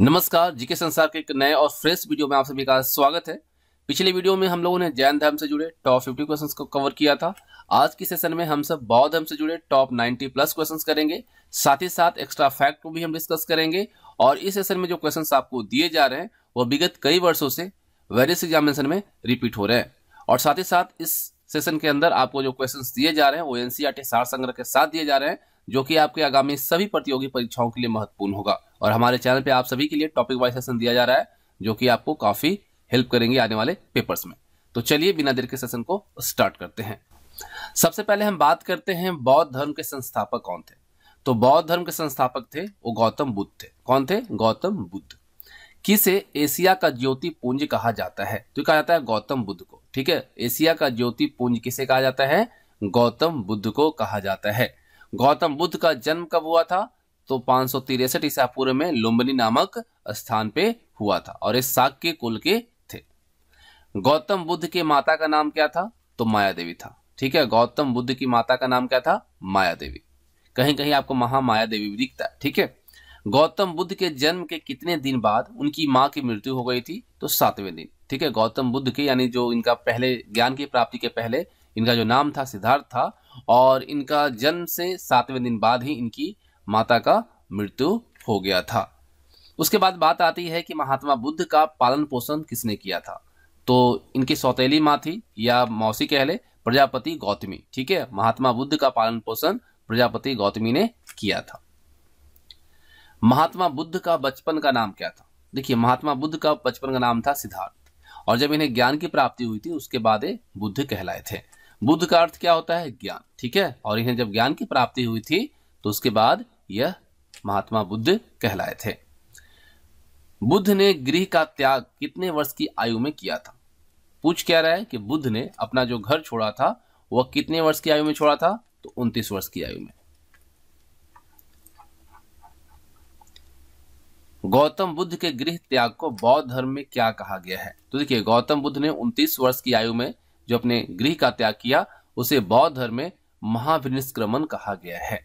नमस्कार जीके संसार के एक नए और फ्रेश वीडियो में आप सभी का स्वागत है पिछले वीडियो में हम लोगों ने जैन धर्म से जुड़े टॉप 50 क्वेश्चंस को कवर किया था आज के सेशन में हम सब बौद्ध धर्म से जुड़े टॉप 90 प्लस क्वेश्चंस करेंगे साथ ही साथ एक्स्ट्रा फैक्ट को भी हम डिस्कस करेंगे और इस सेशन में जो क्वेश्चन आपको दिए जा रहे हैं वो विगत कई वर्षों से वेरियस एग्जामिनेशन में रिपीट हो रहे हैं और साथ ही साथ इस सेशन के अंदर आपको जो क्वेश्चन दिए जा रहे हैं वो एनसीआर सार संग्रह के साथ दिए जा रहे हैं जो कि आपके आगामी सभी प्रतियोगी परीक्षाओं के लिए महत्वपूर्ण होगा और हमारे चैनल पे आप सभी के लिए टॉपिक वाइज सेशन दिया जा रहा है जो कि आपको काफी हेल्प करेंगे आने वाले पेपर्स में तो चलिए बिना देर के सेशन को स्टार्ट करते हैं सबसे पहले हम बात करते हैं बौद्ध धर्म के संस्थापक कौन थे तो बौद्ध धर्म के संस्थापक थे वो गौतम बुद्ध थे कौन थे गौतम बुद्ध किसे एशिया का ज्योति पुंज कहा जाता है तो कहा जाता है गौतम बुद्ध को ठीक है एशिया का ज्योति पुंज किसे कहा जाता है गौतम बुद्ध को कहा जाता है गौतम बुद्ध का जन्म कब हुआ था तो पांच सौ तिरसठ ईसा पूर्व में लुम्बनी नामक स्थान पे हुआ था और साग के कुल के थे गौतम बुद्ध के माता का नाम क्या था तो माया देवी था ठीक है गौतम बुद्ध की माता का नाम क्या था माया देवी कहीं कहीं आपको महा माया देवी भी दिखता है ठीक है गौतम बुद्ध के जन्म के कितने दिन बाद उनकी माँ की मृत्यु हो गई थी तो सातवें दिन ठीक है गौतम बुद्ध के यानी जो इनका पहले ज्ञान की प्राप्ति के पहले इनका जो नाम था सिद्धार्थ था और इनका जन्म से सातवें दिन बाद ही इनकी माता का मृत्यु हो गया था उसके बाद बात आती है कि महात्मा बुद्ध का पालन पोषण किसने किया था तो इनकी सौतेली माँ थी या मौसी कह ले प्रजापति गौतमी ठीक है महात्मा बुद्ध का पालन पोषण प्रजापति गौतमी ने किया था महात्मा बुद्ध का बचपन का नाम क्या था देखिए महात्मा बुद्ध का बचपन का नाम था सिद्धार्थ और जब इन्हें ज्ञान की प्राप्ति हुई थी उसके बाद ये बुद्ध कहलाए थे बुद्ध का अर्थ क्या होता है ज्ञान ठीक है और इन्हें जब ज्ञान की प्राप्ति हुई थी तो उसके बाद यह महात्मा बुद्ध कहलाए थे बुद्ध ने गृह का त्याग कितने वर्ष की आयु में किया था पूछ क्या रहा है कि बुद्ध ने अपना जो घर छोड़ा था वह कितने वर्ष की आयु में छोड़ा था तो उनतीस वर्ष की आयु में गौतम बुद्ध के गृह त्याग को बौद्ध धर्म में क्या कहा गया है तो देखिए गौतम बुद्ध ने 29 वर्ष की आयु में जो अपने गृह का त्याग किया उसे बौद्ध धर्म में महाविनिष्क्रमण कहा गया है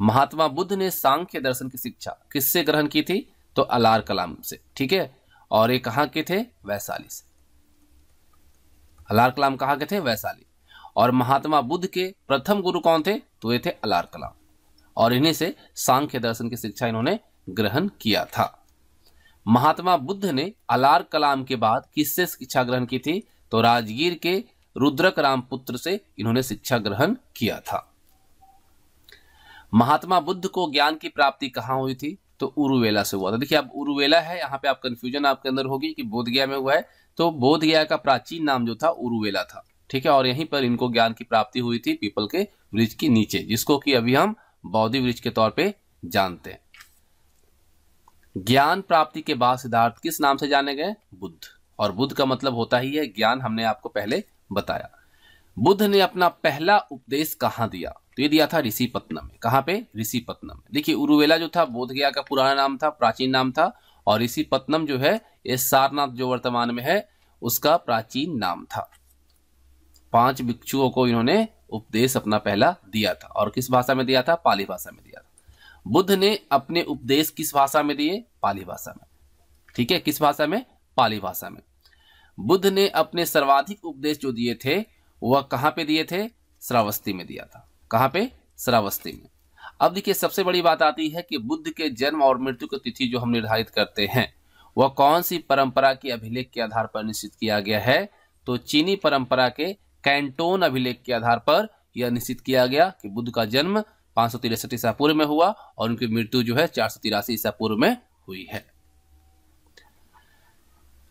महात्मा बुद्ध ने सांख्य दर्शन की शिक्षा किससे ग्रहण की थी तो अलार कलाम से ठीक है और ये कहा के थे वैशाली से अलार कलाम कहा के थे वैशाली और महात्मा बुद्ध के प्रथम गुरु कौन थे तो ये थे अलार कलाम और इन्हीं से सांख्य दर्शन की शिक्षा इन्होंने ग्रहण किया था महात्मा बुद्ध ने अलार कलाम के बाद किससे शिक्षा ग्रहण की थी तो राजगीर के रुद्रक रामपुत्र से इन्होंने शिक्षा ग्रहण किया था महात्मा बुद्ध को ज्ञान की प्राप्ति कहाँ हुई थी तो उरुवेला से हुआ था देखिए अब उरुवेला है यहाँ पे आप कंफ्यूजन आपके अंदर होगी कि बोध गया में हुआ है तो बोध गया का प्राचीन नाम जो था उरुवेला था ठीक है और यहीं पर इनको ज्ञान की प्राप्ति हुई थी पीपल के वृक्ष के नीचे जिसको कि अभी हम बौद्धि वृक्ष के तौर पर जानते हैं ज्ञान प्राप्ति के बाद सिद्धार्थ किस नाम से जाने गए बुद्ध और बुद्ध का मतलब होता ही है ज्ञान हमने आपको पहले बताया बुद्ध ने अपना पहला उपदेश कहाँ दिया तो ये दिया था पत्नम में कहाँ पे ऋषि में देखिए उरुवेला जो था बोध गया का पुराना नाम था प्राचीन नाम था और पत्नम जो है ये सारनाथ जो वर्तमान में है उसका प्राचीन नाम था पांच भिक्षुओं को इन्होंने उपदेश अपना पहला दिया था और किस भाषा में दिया था पाली भाषा में दिया था बुद्ध ने अपने उपदेश किस भाषा में दिए पाली भाषा में ठीक है किस भाषा में पाली भाषा में बुद्ध ने अपने सर्वाधिक उपदेश जो दिए थे वह कहाँ पे दिए थे श्रावस्ती में दिया था कहाँ पे श्रावस्ती में अब देखिए सबसे बड़ी बात आती है कि बुद्ध के जन्म और मृत्यु की तिथि जो हम निर्धारित करते हैं वह कौन सी परंपरा के अभिलेख के आधार पर निश्चित किया गया है तो चीनी परंपरा के कैंटोन अभिलेख के आधार पर यह निश्चित किया गया कि बुद्ध का जन्म पाँच सौ तिरसठ ईसा पूर्व में हुआ और उनकी मृत्यु जो है चार सौ तिरासी ईसा पूर्व में हुई है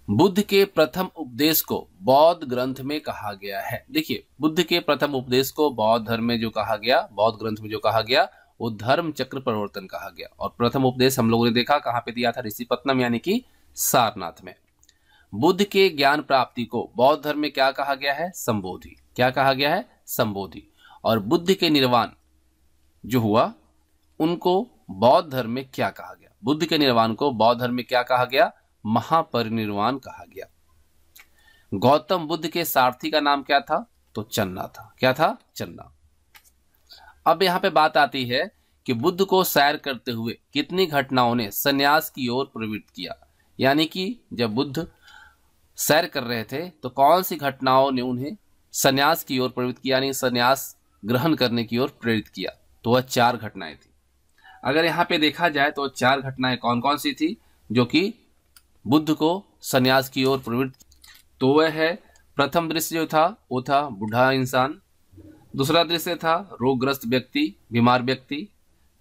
बुद्ध के प्रथम उपदेश को बौद्ध ग्रंथ में कहा गया है देखिए बुद्ध के प्रथम उपदेश को बौद्ध धर्म में जो कहा गया बौद्ध ग्रंथ में जो कहा गया वो धर्म चक्र परिवर्तन कहा गया और प्रथम उपदेश हम लोगों ने देखा कहाँ पे दिया था ऋषिपत्नम यानी कि सारनाथ में बुद्ध के ज्ञान प्राप्ति को बौद्ध धर्म में क्या कहा गया है संबोधि क्या कहा गया है संबोधि और बुद्ध के निर्वाण जो हुआ उनको बौद्ध धर्म में क्या कहा गया बुद्ध के निर्वाण को बौद्ध धर्म में क्या कहा गया महापरिनिर्वाण कहा गया गौतम बुद्ध के सारथी का नाम क्या था तो चन्ना था क्या था चन्ना अब यहां पे बात आती है कि बुद्ध को सैर करते हुए कितनी घटनाओं ने सन्यास की ओर प्रवृत्त किया यानी कि जब बुद्ध सैर कर रहे थे तो कौन सी घटनाओं ने उन्हें संन्यास की ओर प्रवृत्त किया यानी संन्यास ग्रहण करने की ओर प्रेरित किया तो वह चार घटनाएं थी अगर यहाँ पे देखा जाए तो चार घटनाएं कौन कौन सी थी जो कि बुद्ध को सन्यास की ओर प्रवृत्त तो वह है प्रथम दृश्य जो था वो था बूढ़ा इंसान दूसरा दृश्य था रोगग्रस्त व्यक्ति बीमार व्यक्ति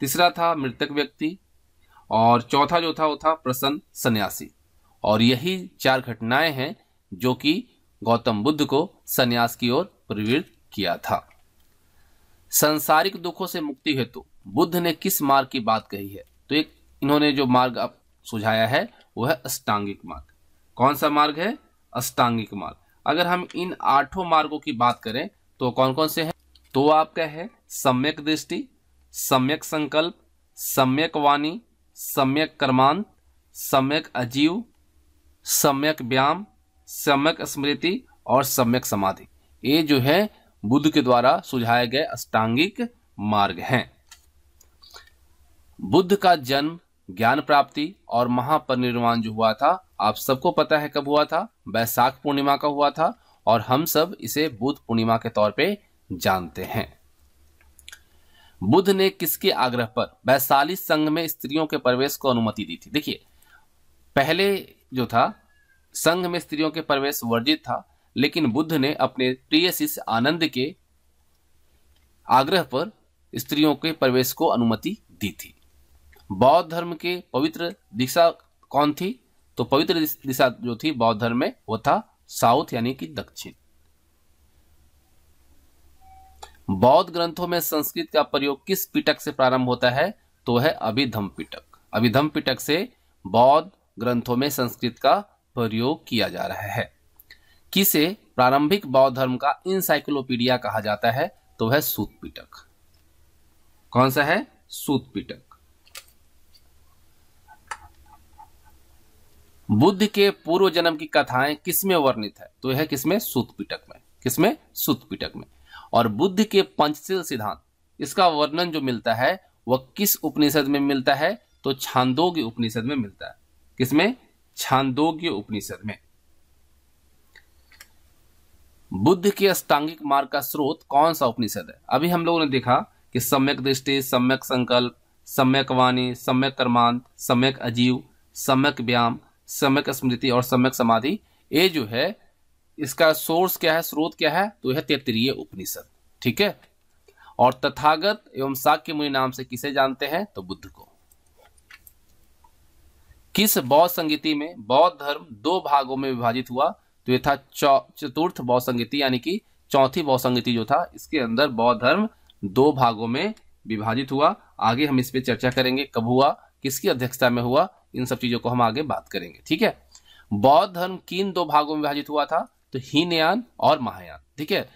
तीसरा था मृतक व्यक्ति और चौथा जो था वो था प्रसन्न सन्यासी और यही चार घटनाएं हैं जो कि गौतम बुद्ध को सन्यास की ओर प्रवृत्त किया था संसारिक दुखों से मुक्ति हेतु बुद्ध ने किस मार्ग की बात कही है तो एक इन्होंने जो मार्ग सुझाया है वो है अष्टांगिक मार्ग कौन सा मार्ग है अष्टांगिक मार्ग अगर हम इन आठों मार्गों की बात करें तो कौन कौन से हैं तो आपका है सम्यक दृष्टि सम्यक संकल्प सम्यक वाणी सम्यक कर्मांत सम्यक अजीव सम्यक व्यायाम सम्यक स्मृति और सम्यक समाधि ये जो है बुद्ध के द्वारा सुझाए गए अष्टांगिक मार्ग हैं बुद्ध का जन्म ज्ञान प्राप्ति और महापरिनिर्वाण जो हुआ था आप सबको पता है कब हुआ था बैसाख पूर्णिमा का हुआ था और हम सब इसे बुद्ध पूर्णिमा के तौर पे जानते हैं बुद्ध ने किसके आग्रह पर वैशाली संघ में स्त्रियों के प्रवेश को अनुमति दी थी देखिए पहले जो था संघ में स्त्रियों के प्रवेश वर्जित था लेकिन बुद्ध ने अपने प्रिय शिष्य आनंद के आग्रह पर स्त्रियों के प्रवेश को अनुमति दी थी बौद्ध धर्म के पवित्र दिशा कौन थी तो पवित्र दिशा जो थी बौद्ध धर्म में वो था साउथ यानी कि दक्षिण बौद्ध ग्रंथों में संस्कृत का प्रयोग किस पिटक से प्रारंभ होता है तो है अभिधम पिटक अभिधम पिटक से बौद्ध ग्रंथों में संस्कृत का प्रयोग किया जा रहा है किसे प्रारंभिक बौद्ध धर्म का इंसाइक्लोपीडिया कहा जाता है तो है सूत पिटक कौन सा है सूत पिटक बुद्ध के पूर्व जन्म की कथाएं किसमें वर्णित है तो यह किसमें सूतपिटक में किसमें सूतपिटक में और बुद्ध के पंचशील सिद्धांत इसका वर्णन जो मिलता है वह किस उपनिषद में मिलता है तो छांदोग्य उपनिषद में मिलता है किसमें छांदोग्य उपनिषद में बुद्ध के अष्टांगिक मार्ग का स्रोत कौन सा उपनिषद है अभी हम लोगों ने देखा कि सम्यक दृष्टि सम्यक संकल्प सम्यक वाणी सम्यक कर्मांत सम्यक अजीव सम्यक व्यायाम सम्यक स्मृति और सम्यक समाधि ये जो है इसका सोर्स क्या है स्रोत क्या है तो यह तेतरीय उपनिषद ठीक है और तथागत एवं साक्य मुनि नाम से किसे जानते हैं तो बुद्ध को किस बौद्ध संगीति में बौद्ध धर्म दो भागों में विभाजित हुआ तो यह था चतुर्थ बौद्ध संगीति यानी कि चौथी बौद्ध संगीति जो था इसके अंदर बौद्ध धर्म दो भागों में विभाजित हुआ आगे हम इस पर चर्चा करेंगे कब हुआ किसकी अध्यक्षता में हुआ इन सब चीजों को हम आगे बात करेंगे ठीक है बौद्ध धर्म किन दो भागों में विभाजित हुआ था तो हीनयान और महायान ठीक है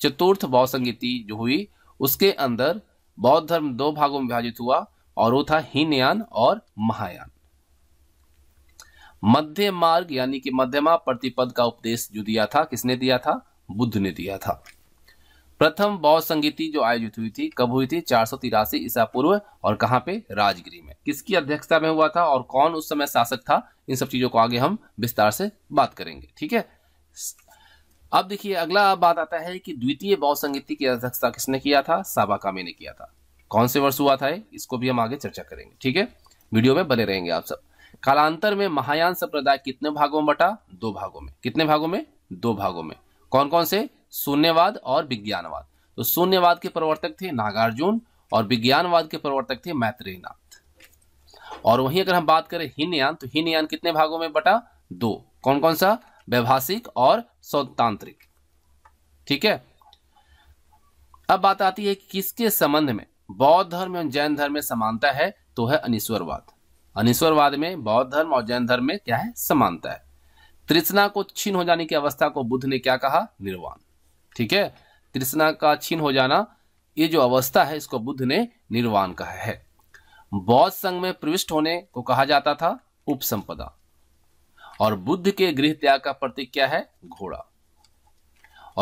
चतुर्थ बौद्ध संगीति जो हुई उसके अंदर बौद्ध धर्म दो भागों में विभाजित हुआ और वो था हीनयान और महायान मध्य मार्ग यानी कि मध्यमा प्रतिपद का उपदेश जो दिया था किसने दिया था बुद्ध ने दिया था प्रथम बौद्ध संगीति जो आयोजित हुई थी कब हुई थी चार सौ तिरासी ईसा पूर्व और कहाँ पे राजगिरी में किसकी अध्यक्षता में हुआ था और कौन उस समय शासक था इन सब चीजों को आगे हम विस्तार से बात करेंगे ठीक है अब देखिए अगला बात आता है कि द्वितीय बौद्ध संगीति की अध्यक्षता किसने किया था साबा कामे ने किया था कौन से वर्ष हुआ था इसको भी हम आगे चर्चा करेंगे ठीक है वीडियो में बने रहेंगे आप सब कालांतर में महायान संप्रदाय कितने भागों में बटा दो भागों में कितने भागों में दो भागों में कौन कौन से शून्यवाद और विज्ञानवाद तो शून्यवाद के प्रवर्तक थे नागार्जुन और विज्ञानवाद के प्रवर्तक थे मैत्रीनाथ और वहीं अगर हम बात करें हिनयान तो हिनयान कितने भागों में बटा दो कौन कौन सा व्यवहारिक और सौतांत्रिक ठीक है अब बात आती है कि किसके संबंध में बौद्ध धर्म एवं जैन धर्म में समानता है तो है अनिश्वरवाद अनिश्वरवाद में बौद्ध धर्म और जैन धर्म में क्या है समानता है तृष्णा को छीन हो जाने की अवस्था को बुद्ध ने क्या कहा निर्वाण ठीक है तृष्णा का छीन हो जाना ये जो अवस्था है इसको बुद्ध ने निर्वाण कहा है बौद्ध संघ में प्रविष्ट होने को कहा जाता था उपसंपदा और बुद्ध के गृह त्याग का प्रतीक क्या है घोड़ा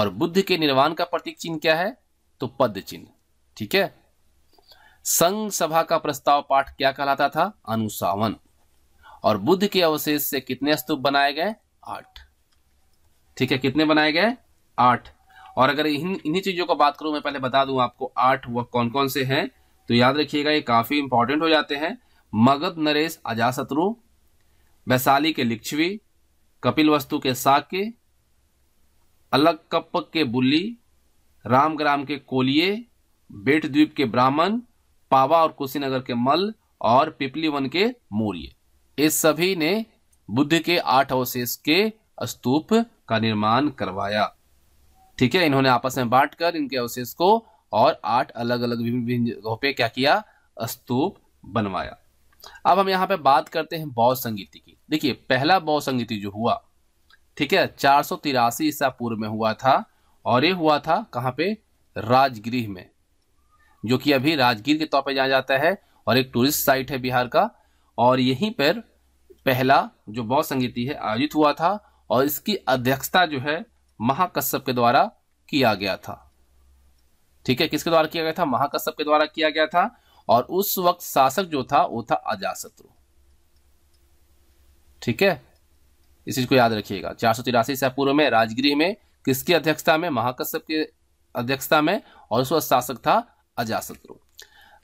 और बुद्ध के निर्वाण का प्रतीक चिन्ह क्या है तो पद चिन्ह ठीक है संघ सभा का प्रस्ताव पाठ क्या कहलाता था अनुसावन और बुद्ध के अवशेष से कितने स्तूप बनाए गए आठ ठीक है कितने बनाए गए आठ और अगर इन इन्हीं चीज़ों को बात करूं मैं पहले बता दूं आपको आठ वह कौन कौन से हैं तो याद रखिएगा ये काफ़ी इंपॉर्टेंट हो जाते हैं मगध नरेश अजाशत्रु वैशाली के लिच्छवी कपिल वस्तु के साके अलग कप्प के बुल्ली राम ग्राम के कोलिए बेट द्वीप के ब्राह्मण पावा और कुशीनगर के मल और पिपली वन के मौर्य इस सभी ने बुद्ध के आठ अवशेष के स्तूप का निर्माण करवाया ठीक है इन्होंने आपस में बांट कर इनके अवशेष को और आठ अलग अलग विभिन्न जगहों पे क्या किया स्तूप बनवाया अब हम यहाँ पे बात करते हैं बौद्ध संगीति की देखिए पहला बौद्ध संगीति जो हुआ ठीक है चार सौ तिरासी ईसा पूर्व में हुआ था और ये हुआ था कहाँ पे राजगृह में जो कि अभी राजगीर के तौर पर जाना जाता है और एक टूरिस्ट साइट है बिहार का और यहीं पर पहला जो बौद्ध संगीति है आयोजित हुआ था और इसकी अध्यक्षता जो है महाकश्यप के द्वारा किया गया था ठीक है किसके द्वारा किया गया था महाकश्यप के द्वारा किया गया था और उस वक्त शासक जो था वो था अजाशत्रु ठीक है इस चीज को याद रखिएगा चार सौ तिरासी से पूर्व में राजगृह में किसकी अध्यक्षता में महाकश्यप के अध्यक्षता में और उस वक्त शासक था अजाशत्रु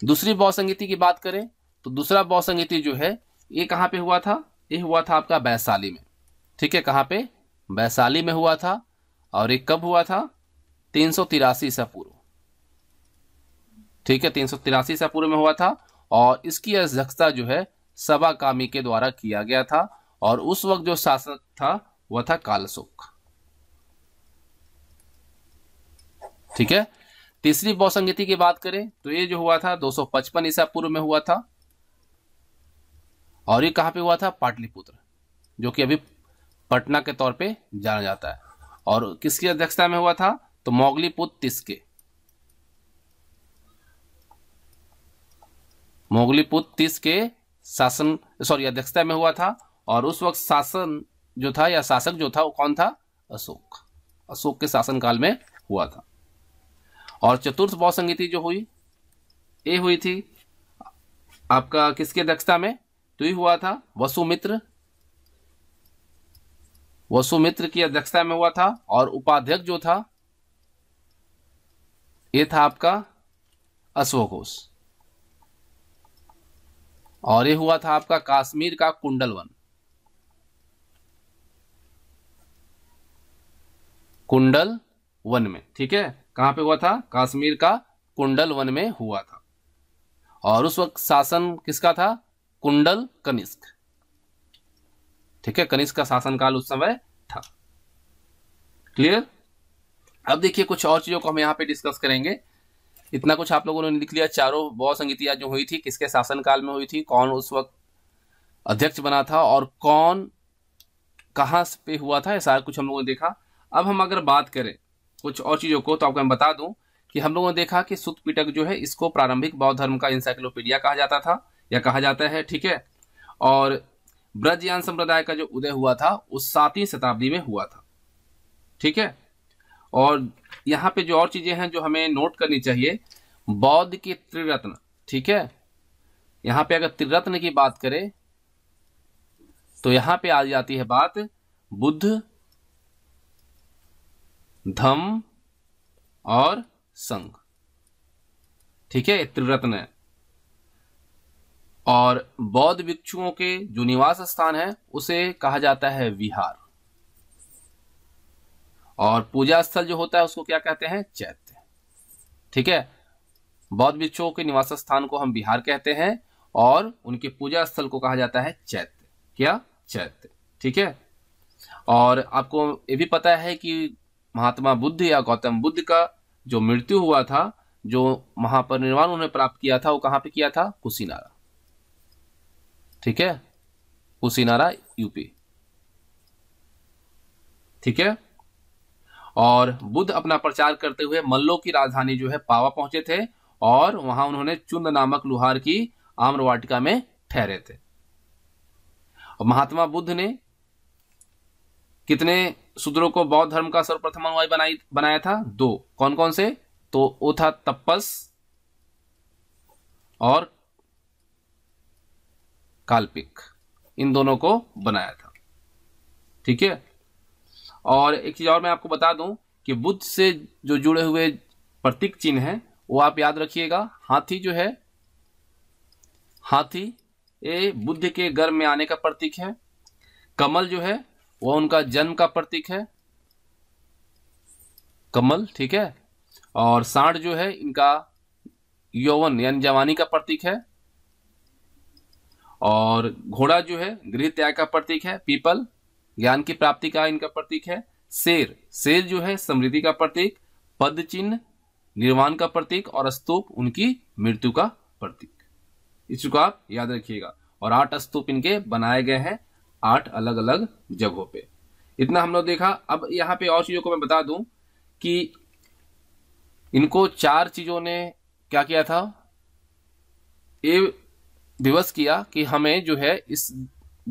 दूसरी बहुसंगीति की बात करें तो दूसरा बहुसंगीति जो है ये कहाँ पे हुआ था ये हुआ था आपका वैशाली में ठीक है कहाँ पे वैशाली में हुआ था और ये कब हुआ था तीन सौ तिरासी ईसा पूर्व ठीक है तीन सौ तिरासी ईसा पूर्व में हुआ था और इसकी अध्यक्षता जो है सभा कामी के द्वारा किया गया था और उस वक्त जो शासक था वह था कालसुख ठीक है तीसरी बौद्ध की बात करें तो ये जो हुआ था 255 ईसा पूर्व में हुआ था और ये कहां पे हुआ था पाटलिपुत्र जो कि अभी पटना के तौर पे जाना जाता है और किसकी अध्यक्षता में हुआ था तो मोगली पुत तिसके मोगली पुत तीस के शासन सॉरी अध्यक्षता में हुआ था और उस वक्त शासन जो था या शासक जो था वो कौन था अशोक अशोक के शासनकाल में हुआ था और चतुर्थ बौद्ध संगीति जो हुई ये हुई थी आपका किसकी अध्यक्षता में तो ये हुआ था वसुमित्र सुमित्र की अध्यक्षता में हुआ था और उपाध्यक्ष जो था ये था आपका अश्वघोष और ये हुआ था आपका काश्मीर का कुंडल वन कुंडल वन में ठीक है कहां पे हुआ था काश्मीर का कुंडल वन में हुआ था और उस वक्त शासन किसका था कुंडल कनिष्क ठीक है कनिष्क का शासनकाल उस समय था क्लियर अब देखिए कुछ और चीजों को हम यहाँ पे डिस्कस करेंगे इतना कुछ आप लोगों ने लिख लिया चारों बौ संगीतियां जो हुई थी किसके शासनकाल में हुई थी कौन उस वक्त अध्यक्ष बना था और कौन कहाँ पे हुआ था ऐसा सारा कुछ हम लोगों ने देखा अब हम अगर बात करें कुछ और चीज़ों को तो आपको मैं बता दूं कि हम लोगों ने देखा कि सुत पिटक जो है इसको प्रारंभिक बौद्ध धर्म का इंसाइक्लोपीडिया कहा जाता था या कहा जाता है ठीक है और ब्रजयान संप्रदाय का जो उदय हुआ था वो सातवीं शताब्दी में हुआ था ठीक है और यहाँ पे जो और चीजें हैं जो हमें नोट करनी चाहिए बौद्ध के त्रिरत्न ठीक है यहाँ पे अगर त्रिरत्न की बात करें तो यहाँ पे आ जाती है बात बुद्ध धम और संघ ठीक है त्रिरत्न है और बौद्ध भिक्षुओं के जो निवास स्थान है उसे कहा जाता है विहार और पूजा स्थल जो होता है उसको क्या कहते हैं चैत्य ठीक है बौद्ध भिक्षुओं के निवास स्थान को हम बिहार कहते हैं और उनके पूजा स्थल को कहा जाता है चैत्य क्या चैत्य ठीक है और आपको ये भी पता है कि महात्मा बुद्ध या गौतम बुद्ध का जो मृत्यु हुआ था जो महापरिनिर्वाण उन्हें प्राप्त किया था वो कहाँ पे किया था कुशीनारा ठीक है कुशीनारा यूपी ठीक है और बुद्ध अपना प्रचार करते हुए मल्लो की राजधानी जो है पावा पहुंचे थे और वहां उन्होंने चुंद नामक लुहार की आम्रवाटिका में ठहरे थे और महात्मा बुद्ध ने कितने सूत्रों को बौद्ध धर्म का सर्वप्रथम अनुवाई बनाई बनाया था दो कौन कौन से तो वो था तपस और काल्पिक इन दोनों को बनाया था ठीक है और एक चीज़ और मैं आपको बता दूं कि बुद्ध से जो जुड़े हुए प्रतीक चिन्ह हैं वो आप याद रखिएगा हाथी जो है हाथी ये बुद्ध के गर्भ में आने का प्रतीक है कमल जो है वह उनका जन्म का प्रतीक है कमल ठीक है और सांड जो है इनका यौवन यानी जवानी का प्रतीक है और घोड़ा जो है गृह त्याग का प्रतीक है पीपल ज्ञान की प्राप्ति का इनका प्रतीक है शेर शेर जो है समृद्धि का प्रतीक पद चिन्ह निर्वाण का प्रतीक और स्तूप उनकी मृत्यु का प्रतीक इसको आप याद रखिएगा और आठ स्तूप इनके बनाए गए हैं आठ अलग अलग जगहों पे इतना हम लोग देखा अब यहाँ पे और चीजों को मैं बता दूं कि इनको चार चीजों ने क्या किया था विवश किया कि हमें जो है इस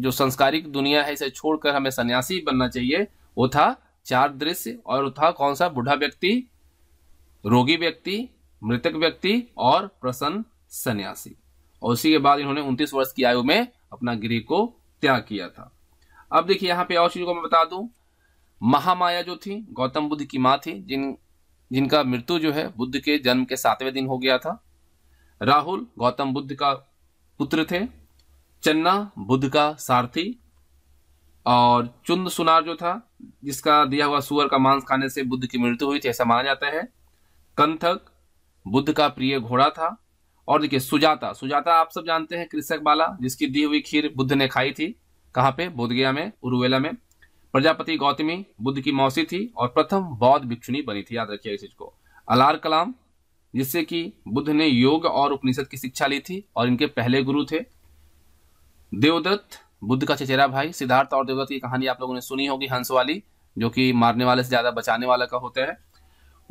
जो संस्कारिक दुनिया है इसे छोड़कर हमें सन्यासी बनना चाहिए वो था चार दृश्य और था कौन सा बूढ़ा व्यक्ति रोगी व्यक्ति मृतक व्यक्ति और प्रसन्न सन्यासी और उसी के बाद इन्होंने 29 वर्ष की आयु में अपना गृह को त्याग किया था अब देखिए यहाँ पे और चीजों को मैं बता दू महामाया जो थी गौतम बुद्ध की माँ थी जिन जिनका मृत्यु जो है बुद्ध के जन्म के सातवें दिन हो गया था राहुल गौतम बुद्ध का पुत्र थे चन्ना बुद्ध का सारथी और चुंद सुनार जो था जिसका दिया हुआ सुअर का मांस खाने से बुद्ध की मृत्यु हुई थी ऐसा माना जाता है कंथक बुद्ध का प्रिय घोड़ा था और देखिए सुजाता सुजाता आप सब जानते हैं कृषक बाला जिसकी दी हुई खीर बुद्ध ने खाई थी कहाँ पे बोधगया में उरुवेला में प्रजापति गौतमी बुद्ध की मौसी थी और प्रथम बौद्ध भिक्षुणी बनी थी याद रखिए इस चीज को अलार कलाम जिससे कि बुद्ध ने योग और उपनिषद की शिक्षा ली थी और इनके पहले गुरु थे देवदत्त बुद्ध का चचेरा भाई सिद्धार्थ और देवदत्त की कहानी आप लोगों ने सुनी होगी हंस वाली जो कि मारने वाले से ज़्यादा बचाने वाला का होता है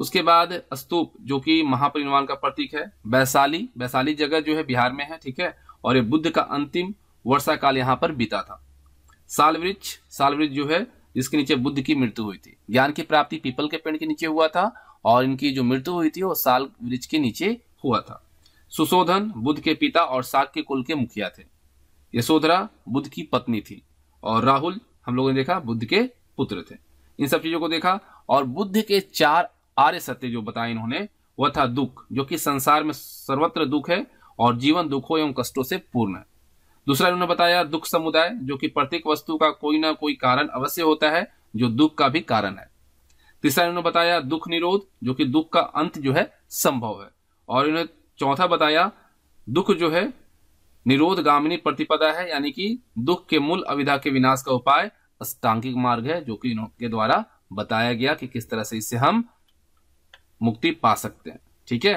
उसके बाद स्तूप जो कि महापरिनिर्वाण का प्रतीक है वैशाली वैशाली जगह जो है बिहार में है ठीक है और ये बुद्ध का अंतिम वर्षा काल यहाँ पर बीता था साल वृक्ष साल वृक्ष जो है जिसके नीचे बुद्ध की मृत्यु हुई थी ज्ञान की प्राप्ति पीपल के पेड़ के नीचे हुआ था और इनकी जो मृत्यु हुई थी वो साल वृक्ष के नीचे हुआ था सुशोधन बुद्ध के पिता और साग के कुल के मुखिया थे यशोधरा बुद्ध की पत्नी थी और राहुल हम लोगों ने देखा बुद्ध के पुत्र थे इन सब चीजों को देखा और बुद्ध के चार आर्य सत्य जो बताए इन्होंने वह था दुख जो कि संसार में सर्वत्र दुख है और जीवन दुखों एवं कष्टों से पूर्ण है दूसरा इन्होंने बताया दुख समुदाय जो कि प्रत्येक वस्तु का कोई ना कोई कारण अवश्य होता है जो दुख का भी कारण है तीसरा इन्होंने बताया दुख निरोध जो कि दुख का अंत जो है संभव है और इन्होंने चौथा बताया दुख जो है निरोध गामिनी प्रतिपदा है यानी कि दुख के मूल अविधा के विनाश का उपाय अष्टांगिक मार्ग है जो कि इनके द्वारा बताया गया कि किस तरह से इससे हम मुक्ति पा सकते हैं ठीक है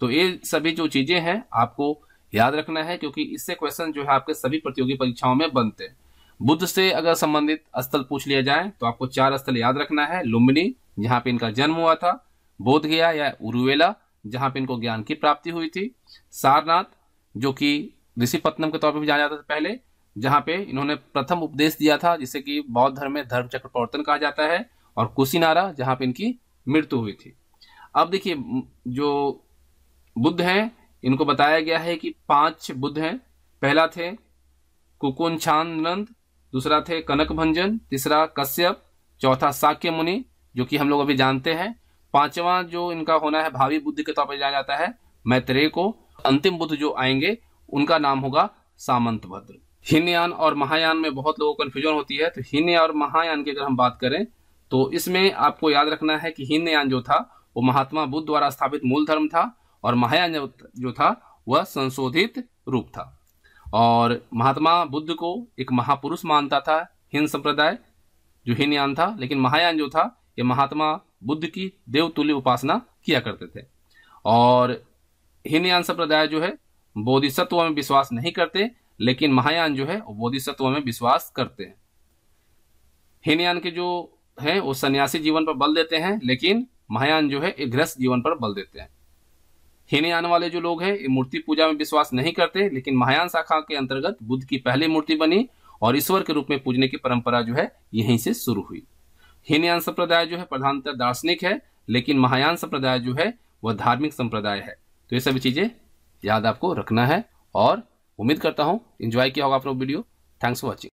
तो ये सभी जो चीजें हैं आपको याद रखना है क्योंकि इससे क्वेश्चन जो है आपके सभी प्रतियोगी परीक्षाओं में बनते हैं बुद्ध से अगर संबंधित स्थल पूछ लिया जाए तो आपको चार स्थल याद रखना है लुम्बिनी जहां पे इनका जन्म हुआ था बोध गया या उर्वेला जहां पे इनको ज्ञान की प्राप्ति हुई थी सारनाथ जो कि ऋषि पत्नम के तौर पर भी जाना जाता था पहले जहाँ पे इन्होंने प्रथम उपदेश दिया था जिसे कि बौद्ध धर्म में धर्म चक्र प्रवर्तन कहा जाता है और कुशीनारा जहाँ पे इनकी मृत्यु हुई थी अब देखिए जो बुद्ध हैं इनको बताया गया है कि पांच बुद्ध हैं पहला थे कुकुन छानंद दूसरा थे कनक भंजन तीसरा कश्यप चौथा साक्य मुनि जो कि हम लोग अभी जानते हैं पांचवा जो इनका होना है भावी बुद्ध के तौर पर जाना जाता है मैत्रेय को अंतिम बुद्ध जो आएंगे उनका नाम होगा सामंत भद्र हिनयान और महायान में बहुत लोगों को कन्फ्यूजन होती है तो हिन्य और महायान की अगर हम बात करें तो इसमें आपको याद रखना है कि हिन्ययान जो था वो महात्मा बुद्ध द्वारा स्थापित मूल धर्म था और महायान जो था वह संशोधित रूप था और महात्मा बुद्ध को एक महापुरुष मानता था हिंद संप्रदाय जो हिनयान था लेकिन महायान जो था ये महात्मा बुद्ध की देवतुल्य उपासना किया करते थे और हिनयान संप्रदाय जो है बोधिसत्व में विश्वास नहीं करते लेकिन महायान जो है बोधिसत्व में विश्वास करते हैं हिन्यान के जो है वो सन्यासी जीवन पर बल देते हैं लेकिन महायान जो है ये गृहस्थ जीवन पर बल देते हैं हिनयान वाले जो लोग हैं ये मूर्ति पूजा में विश्वास नहीं करते लेकिन महायान शाखा के अंतर्गत बुद्ध की पहली मूर्ति बनी और ईश्वर के रूप में पूजने की परंपरा जो है यहीं से शुरू हुई हीनयान संप्रदाय जो है प्रधानतः दार्शनिक है लेकिन महायान संप्रदाय जो है वह धार्मिक संप्रदाय है तो ये सभी चीज़ें याद आपको रखना है और उम्मीद करता हूँ इन्जॉय किया होगा आप लोग वीडियो थैंक्स फॉर वॉचिंग